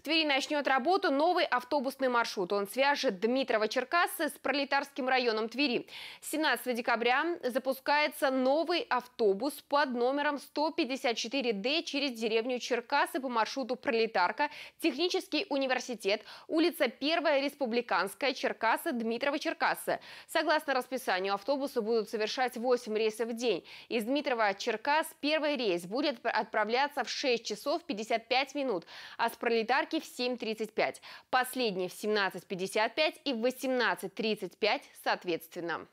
В Твери начнет работу новый автобусный маршрут. Он свяжет дмитрово черкасы с пролетарским районом Твери. 17 декабря запускается новый автобус под номером 154D через деревню Черкасы по маршруту Пролетарка, Технический университет, улица Первая Республиканская, Черкасы, дмитрово черкасы Согласно расписанию, автобусы будут совершать 8 рейсов в день. Из Дмитрова-Черкасс первый рейс будет отправляться в 6 часов 55 минут, а с Пролетарки Атаки в 7.35, последние в 17.55 и в 18.35 соответственно.